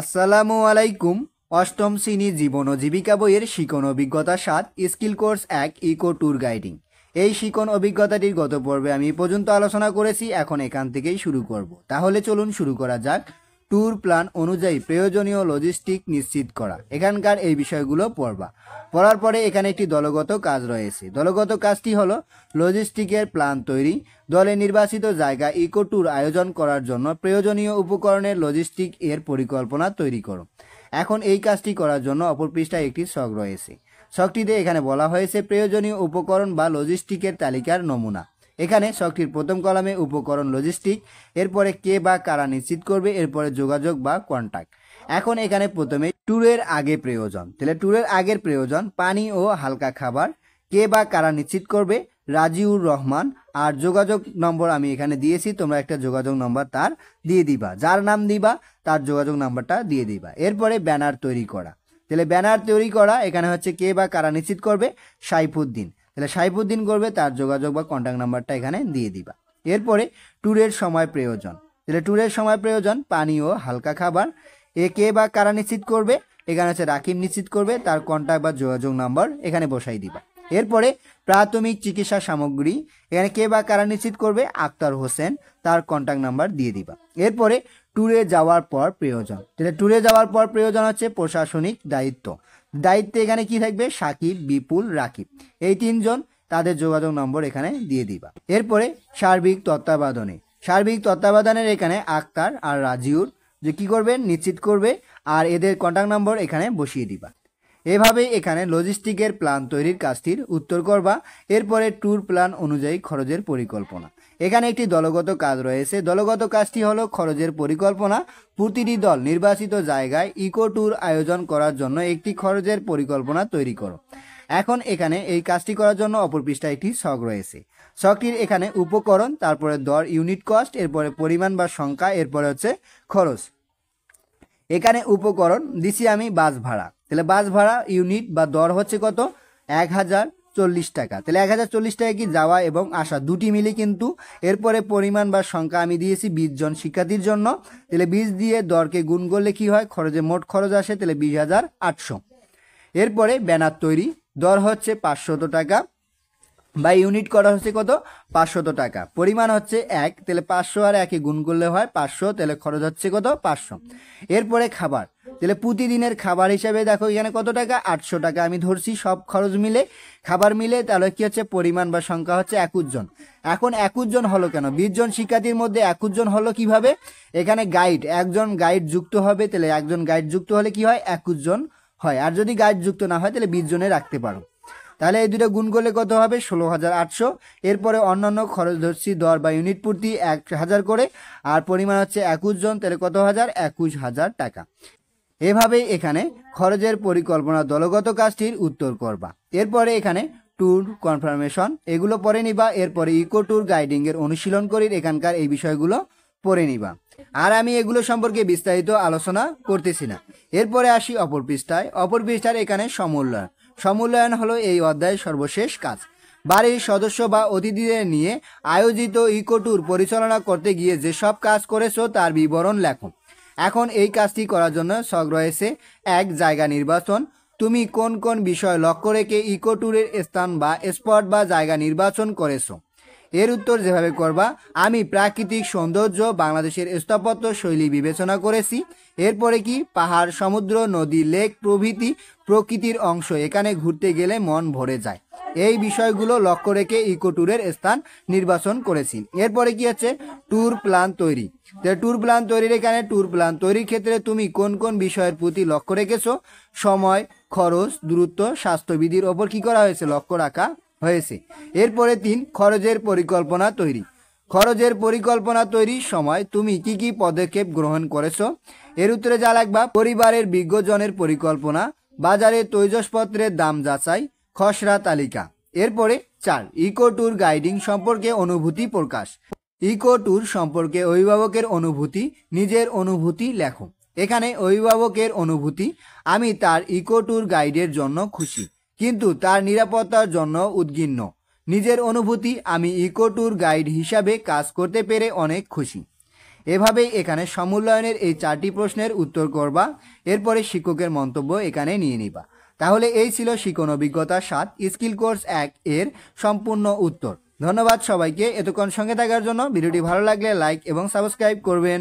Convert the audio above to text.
আসসালামু আলাইকুম অষ্টম শ্রেণী জীবন ও জীবিকা বইয়ের শিকন অভিজ্ঞতা সাত স্কিল কোর্স এক ইকো ট্যুর গাইডিং এই শিকন অভিজ্ঞতাটির গত পর্বে আমি পর্যন্ত আলোচনা করেছি এখন এখান থেকেই শুরু করব তাহলে চলুন শুরু করা যাক ট্যুর প্ল্যান অনুযায়ী প্রয়োজনীয় লজিস্টিক নিশ্চিত করা এখানকার এই বিষয়গুলো পড়বা পড়ার পরে এখানে একটি দলগত কাজ রয়েছে দলগত কাজটি হলো লজিস্টিকের প্ল্যান তৈরি দলে নির্বাচিত জায়গা ইকো ট্যুর আয়োজন করার জন্য প্রয়োজনীয় উপকরণের লজিস্টিক এর পরিকল্পনা তৈরি করো এখন এই কাজটি করার জন্য অপর পৃষ্ঠায় একটি শখ রয়েছে শখটিতে এখানে বলা হয়েছে প্রয়োজনীয় উপকরণ বা লজিস্টিকের তালিকার নমুনা এখানে শখটির প্রথম কলামে উপকরণ লজিস্টিক এরপরে কে বা কারা নিশ্চিত করবে এরপরে যোগাযোগ বা কন্ট্যাক্ট এখন এখানে প্রথমে ট্যুরের আগে প্রয়োজন তাহলে ট্যুরের আগের প্রয়োজন পানি ও হালকা খাবার কে বা কারা নিশ্চিত করবে রাজিউর রহমান আর যোগাযোগ নম্বর আমি এখানে দিয়েছি তোমরা একটা যোগাযোগ নম্বর তার দিয়ে দিবা যার নাম দিবা তার যোগাযোগ নাম্বারটা দিয়ে দিবা এরপরে ব্যানার তৈরি করা তাহলে ব্যানার তৈরি করা এখানে হচ্ছে কে বা কারা নিশ্চিত করবে সাইফুদ্দিন তাহলে সাইফুদ্দিন করবে তার যোগাযোগ বা কন্ট্যাক্ট নাম্বারটা এখানে দিয়ে দিবা এরপরে ট্যুরের সময় প্রয়োজন তাহলে ট্যুরের সময় প্রয়োজন পানি ও হালকা খাবার এ কে বা কারা নিশ্চিত করবে এখানে হচ্ছে রাকিব নিশ্চিত করবে তার কন্ট্যাক্ট বা যোগাযোগ নাম্বার এখানে বসাই দিবা এরপরে প্রাথমিক চিকিৎসা সামগ্রী এখানে কে বা কারা নিশ্চিত করবে আক্তার হোসেন তার কন্ট্যাক্ট নাম্বার দিয়ে দিবা এরপরে ট্যুরে যাওয়ার পর প্রয়োজন তাহলে ট্যুরে যাওয়ার পর প্রয়োজন হচ্ছে প্রশাসনিক দায়িত্ব দায়িত্বে এখানে কি থাকবে সাকিব বিপুল রাকিব এই তিনজন তাদের যোগাযোগ নম্বর এখানে দিয়ে দিবা এরপরে সার্বিক তত্ত্বাবধানে সার্বিক তত্ত্বাবধানের এখানে আক্তার আর রাজিউর যে কি করবে নিশ্চিত করবে আর এদের কন্ট্যাক্ট নম্বর এখানে বসিয়ে দিবা এভাবেই এখানে লজিস্টিকের প্ল্যান তৈরির কাজটির উত্তর করবা এরপরে ট্যুর প্ল্যান অনুযায়ী খরচের পরিকল্পনা এখানে একটি দলগত কাজ রয়েছে দলগত কাজটি হলো খরচের পরিকল্পনা প্রতিটি দল নির্বাচিত জায়গায় ইকো ট্যুর আয়োজন করার জন্য একটি খরচের পরিকল্পনা তৈরি করো এখন এখানে এই কাজটি করার জন্য অপর পৃষ্ঠায় একটি শখ রয়েছে শখটির এখানে উপকরণ তারপরে দর ইউনিট কস্ট এরপরে পরিমাণ বা সংখ্যা এরপরে হচ্ছে খরচ এখানে উপকরণ দিছি আমি বাস ভাড়া তাহলে বাস ভাড়া ইউনিট বা দর হচ্ছে কত এক হাজার চল্লিশ টাকা তাহলে এক হাজার চল্লিশ টাকা কি যাওয়া এবং আসা দুটি মিলে কিন্তু এরপরে পরিমাণ বা সংখ্যা আমি দিয়েছি বিশ জন শিক্ষার্থীর জন্য তাহলে বিশ দিয়ে দরকে গুণ করলে কি হয় খরচে মোট খরচ আসে তাহলে বিশ হাজার আটশো এরপরে ব্যানার তৈরি দর হচ্ছে পাঁচশত টাকা বা ইউনিট করা হচ্ছে কত পাঁচশত টাকা পরিমাণ হচ্ছে এক তাহলে পাঁচশো আর একে গুণ করলে হয় পাঁচশো তাহলে খরচ হচ্ছে কত পাঁচশো এরপরে খাবার তাহলে প্রতিদিনের খাবার হিসাবে দেখো এখানে কত টাকা আটশো টাকা আমি ধরছি সব খরচ মিলে খাবার মিলে তাহলে কি হচ্ছে পরিমাণ বা সংখ্যা হচ্ছে একুশ জন এখন একুশ জন হলো কেন বিশ জন শিক্ষার্থীর মধ্যে একুশ জন হলো কিভাবে এখানে গাইড একজন গাইড যুক্ত হবে তাহলে একজন গাইড যুক্ত হলে কি হয় একুশ জন হয় আর যদি গাইড যুক্ত না হয় তাহলে বিশ জনে রাখতে পারো তাহলে এই দুটো গুণ করলে কত হবে ষোলো হাজার আটশো এরপরে অন্যান্য খরচ ধরছি দর বা ইউনিট প্রতি এক হাজার করে আর পরিমাণ হচ্ছে একুশ জন তাহলে কত হাজার একুশ হাজার টাকা এভাবেই এখানে খরচের পরিকল্পনা দলগত কাজটির উত্তর করবা এরপরে এখানে ট্যুর কনফার্মেশন এগুলো পড়ে নিবা এরপরে ইকো ট্যুর গাইডিংয়ের অনুশীলন করে এখানকার এই বিষয়গুলো পড়ে নিবা আর আমি এগুলো সম্পর্কে বিস্তারিত আলোচনা করতেছি না এরপরে আসি অপর পৃষ্ঠায় অপর পৃষ্ঠার এখানে সমুল্লয়ন সমুল্লয়ন হলো এই অধ্যায়ের সর্বশেষ কাজ বাড়ির সদস্য বা অতিথিদের নিয়ে আয়োজিত ইকো ট্যুর পরিচালনা করতে গিয়ে যেসব কাজ করেছো তার বিবরণ লেখো এখন এই কাজটি করার জন্য শখ রয়েছে এক জায়গা নির্বাচন তুমি কোন কোন বিষয় লক্ষ্য রেখে ইকো ট্যুরের স্থান বা স্পট বা জায়গা নির্বাচন করেছো এর উত্তর যেভাবে করবা আমি প্রাকৃতিক সৌন্দর্য বাংলাদেশের স্থাপত্য শৈলী বিবেচনা করেছি এরপরে কি পাহাড় সমুদ্র নদী লেক প্রভৃতি প্রকৃতির অংশ এখানে ঘুরতে গেলে মন ভরে যায় এই বিষয়গুলো লক্ষ্য রেখে ইকো ট্যুরের স্থান নির্বাচন করেছি এরপরে কি আছে ট্যুর প্ল্যান তৈরি ট্যুর প্ল্যান তৈরির এখানে ট্যুর প্ল্যান তৈরির ক্ষেত্রে তুমি কোন কোন বিষয়ের প্রতি লক্ষ্য রেখেছো সময় খরচ দূরত্ব স্বাস্থ্যবিধির ওপর কি করা হয়েছে লক্ষ্য রাখা হয়েছে এরপরে তিন খরচের পরিকল্পনা তৈরি খরচের পরিকল্পনা তৈরির সময় তুমি কি কি পদক্ষেপ গ্রহণ করেছো এর উত্তরে যা লাগবা পরিবারের বিজ্ঞজনের পরিকল্পনা বাজারে তৈজসপত্রের দাম যাচাই খসড়া তালিকা এরপরে চার ইকো ট্যুর গাইডিং সম্পর্কে অনুভূতি প্রকাশ ইকো ট্যুর সম্পর্কে অভিভাবকের অনুভূতি নিজের অনুভূতি লেখো এখানে অভিভাবকের অনুভূতি আমি তার ইকো ট্যুর গাইডের জন্য খুশি কিন্তু তার নিরাপত্তার জন্য উদ্গিন্ন নিজের অনুভূতি আমি ইকো ট্যুর গাইড হিসাবে কাজ করতে পেরে অনেক খুশি এভাবে এখানে সমূল্যায়নের এই চারটি প্রশ্নের উত্তর করবা এরপরে শিক্ষকের মন্তব্য এখানে নিয়ে নিবা তাহলে এই ছিল শিকোন অভিজ্ঞতা সাত স্কিল কোর্স এক এর সম্পূর্ণ উত্তর ধন্যবাদ সবাইকে এতক্ষণ সঙ্গে থাকার জন্য ভিডিওটি ভালো লাগলে লাইক এবং সাবস্ক্রাইব করবেন